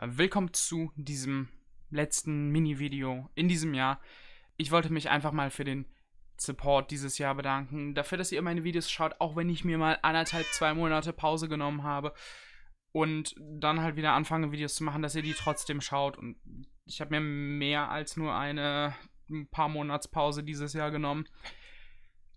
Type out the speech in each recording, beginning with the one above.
Willkommen zu diesem letzten Mini-Video in diesem Jahr. Ich wollte mich einfach mal für den Support dieses Jahr bedanken, dafür, dass ihr meine Videos schaut, auch wenn ich mir mal anderthalb, zwei Monate Pause genommen habe und dann halt wieder anfange, Videos zu machen, dass ihr die trotzdem schaut. Und ich habe mir mehr als nur eine ein paar Monatspause dieses Jahr genommen.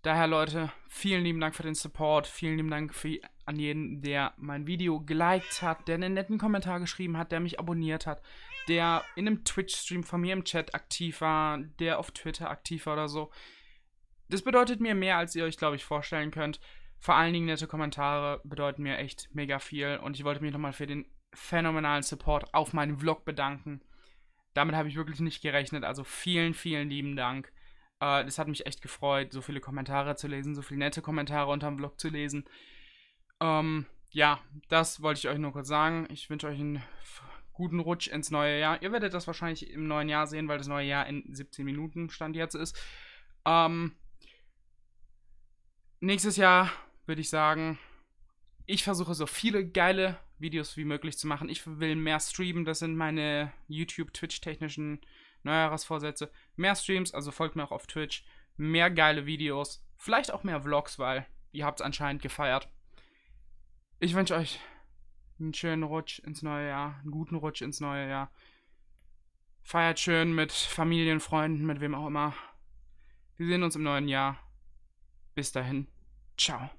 Daher, Leute, vielen lieben Dank für den Support. Vielen lieben Dank für, an jeden, der mein Video geliked hat, der einen netten Kommentar geschrieben hat, der mich abonniert hat, der in einem Twitch-Stream von mir im Chat aktiv war, der auf Twitter aktiv war oder so. Das bedeutet mir mehr, als ihr euch, glaube ich, vorstellen könnt. Vor allen Dingen nette Kommentare bedeuten mir echt mega viel. Und ich wollte mich nochmal für den phänomenalen Support auf meinen Vlog bedanken. Damit habe ich wirklich nicht gerechnet. Also vielen, vielen lieben Dank. Äh, das hat mich echt gefreut, so viele Kommentare zu lesen, so viele nette Kommentare unterm Blog zu lesen. Ähm, ja, das wollte ich euch nur kurz sagen. Ich wünsche euch einen guten Rutsch ins neue Jahr. Ihr werdet das wahrscheinlich im neuen Jahr sehen, weil das neue Jahr in 17 Minuten Stand jetzt ist. Ähm, nächstes Jahr würde ich sagen, ich versuche so viele geile Videos wie möglich zu machen. Ich will mehr streamen. Das sind meine YouTube-Twitch-technischen Neujahrsvorsätze, mehr Streams, also folgt mir auch auf Twitch, mehr geile Videos, vielleicht auch mehr Vlogs, weil ihr habt es anscheinend gefeiert. Ich wünsche euch einen schönen Rutsch ins neue Jahr, einen guten Rutsch ins neue Jahr. Feiert schön mit Familien, Freunden, mit wem auch immer. Wir sehen uns im neuen Jahr. Bis dahin. Ciao.